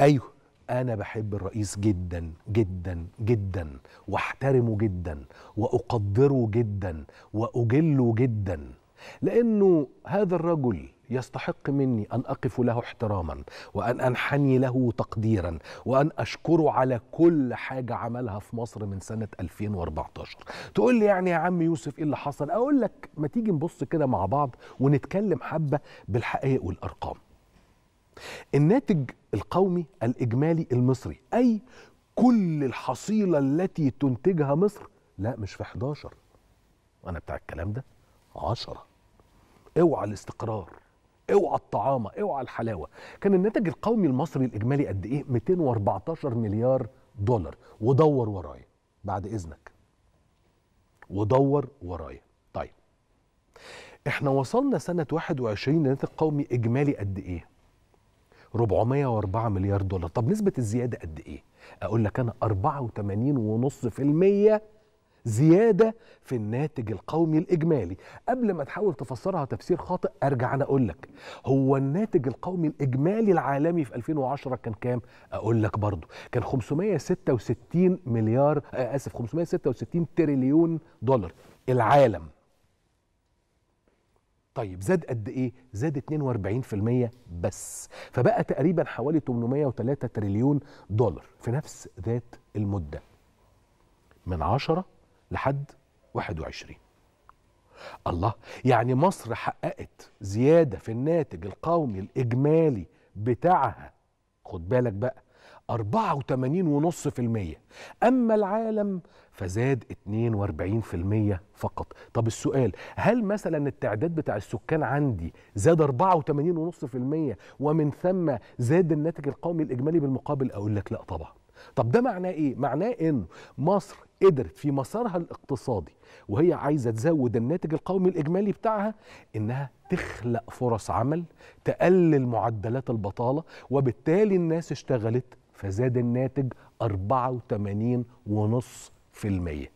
ايوه انا بحب الرئيس جدا جدا جدا واحترمه جدا واقدره جدا واجله جدا لانه هذا الرجل يستحق مني ان اقف له احتراما وان انحني له تقديرا وان اشكره على كل حاجه عملها في مصر من سنه 2014 تقول لي يعني يا عم يوسف ايه اللي حصل اقول لك ما تيجي نبص كده مع بعض ونتكلم حبه بالحقائق والارقام الناتج القومي الإجمالي المصري أي كل الحصيلة التي تنتجها مصر لا مش في 11 أنا بتاع الكلام ده 10 اوعى الاستقرار اوعى الطعامة اوعى الحلاوة كان الناتج القومي المصري الإجمالي قد إيه 214 مليار دولار ودور ورايا بعد إذنك ودور ورايا طيب احنا وصلنا سنة 21 لناتج قومي إجمالي قد إيه 404 مليار دولار طب نسبة الزيادة قد إيه؟ أقول لك أنا 84.5% زيادة في الناتج القومي الإجمالي قبل ما تحاول تفسرها تفسير خاطئ أرجع أنا أقول لك هو الناتج القومي الإجمالي العالمي في 2010 كان كام أقول لك برضو كان 566 مليار آه، آسف 566 تريليون دولار العالم طيب زاد قد ايه زاد 42% بس فبقى تقريبا حوالي 803 تريليون دولار في نفس ذات المده من 10 لحد 21 الله يعني مصر حققت زياده في الناتج القومي الاجمالي بتاعها خد بالك بقى 84.5% أما العالم فزاد 42% فقط طب السؤال هل مثلا التعداد بتاع السكان عندي زاد 84.5% ومن ثم زاد الناتج القومي الإجمالي بالمقابل أقول لك لا طبعا طب ده معناه ايه؟ معناه ان مصر قدرت في مسارها الاقتصادي وهي عايزه تزود الناتج القومي الاجمالي بتاعها انها تخلق فرص عمل، تقلل معدلات البطاله، وبالتالي الناس اشتغلت فزاد الناتج 84.5%